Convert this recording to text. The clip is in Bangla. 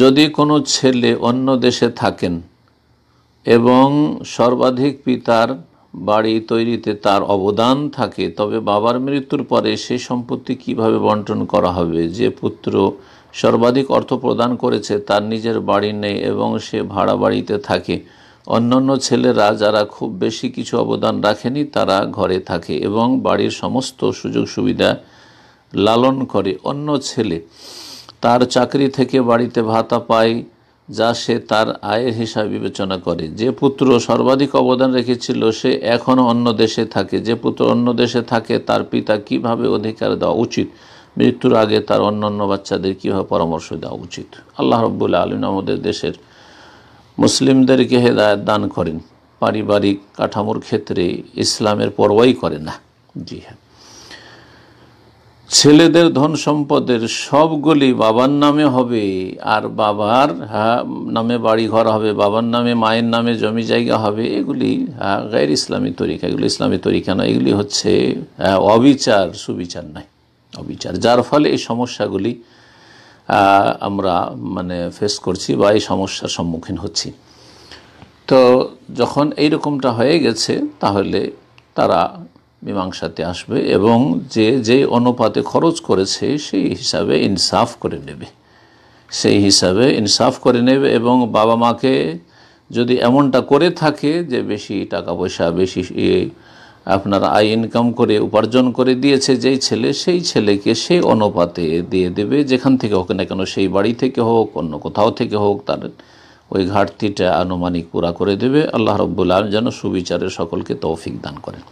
যদি কোনো ছেলে অন্য দেশে থাকেন এবং সর্বাধিক পিতার বাড়ি তৈরিতে তার অবদান থাকে তবে বাবার মৃত্যুর পরে সেই সম্পত্তি কিভাবে বন্টন করা হবে যে পুত্র সর্বাধিক অর্থ প্রদান করেছে তার নিজের বাড়ি নেই এবং সে ভাড়া বাড়িতে থাকে অন্যান্য ছেলেরা যারা খুব বেশি কিছু অবদান রাখেনি তারা ঘরে থাকে এবং বাড়ির সমস্ত সুযোগ সুবিধা লালন করে অন্য ছেলে তার চাকরি থেকে বাড়িতে ভাতা পায় যা সে তার আয়ের হিসাবে বিবেচনা করে যে পুত্র সর্বাধিক অবদান রেখেছিল সে এখনও অন্য দেশে থাকে যে পুত্র অন্য দেশে থাকে তার পিতা কিভাবে অধিকার দেওয়া উচিত মৃত্যুর আগে তার অন্য অন্য বাচ্চাদের কীভাবে পরামর্শ দেওয়া উচিত আল্লাহ রব্বুল আলম আমাদের দেশের মুসলিমদেরকে হেদায়ত দান করেন পারিবারিক কাঠামোর ক্ষেত্রে ইসলামের পরোয়াই করে না জি হ্যাঁ ছেলেদের ধন সম্পদের সবগুলি বাবার নামে হবে আর বাবার হ্যাঁ, নামে বাড়ি ঘর হবে বাবার নামে মায়ের নামে জমি জায়গা হবে এগুলি হ্যাঁ, গায়ের ইসলামী তরিকা এগুলি ইসলামী তরিকা না এগুলি হচ্ছে হ্যাঁ, অবিচার সুবিচার নয় অবিচার যার ফলে এই সমস্যাগুলি আমরা মানে ফেস করছি বা এই সমস্যার সম্মুখীন হচ্ছি তো যখন এই রকমটা হয়ে গেছে তাহলে তারা মীমাংসাতে আসবে এবং যে যে অনুপাতে খরচ করেছে সেই হিসাবে ইনসাফ করে নেবে সেই হিসাবে ইনসাফ করে নেবে এবং বাবা মাকে যদি এমনটা করে থাকে যে বেশি টাকা পয়সা বেশি আপনার আয় ইনকাম করে উপার্জন করে দিয়েছে যেই ছেলে সেই ছেলেকে সেই অনুপাতে দিয়ে দেবে যেখান থেকে হোক না কেন সেই বাড়ি থেকে হোক অন্য কোথাও থেকে হোক তার ওই ঘাটতিটা আনুমানিক পুরা করে দেবে আল্লাহ রব্বুল আলম যেন সুবিচারে সকলকে তৌফিক দান করেন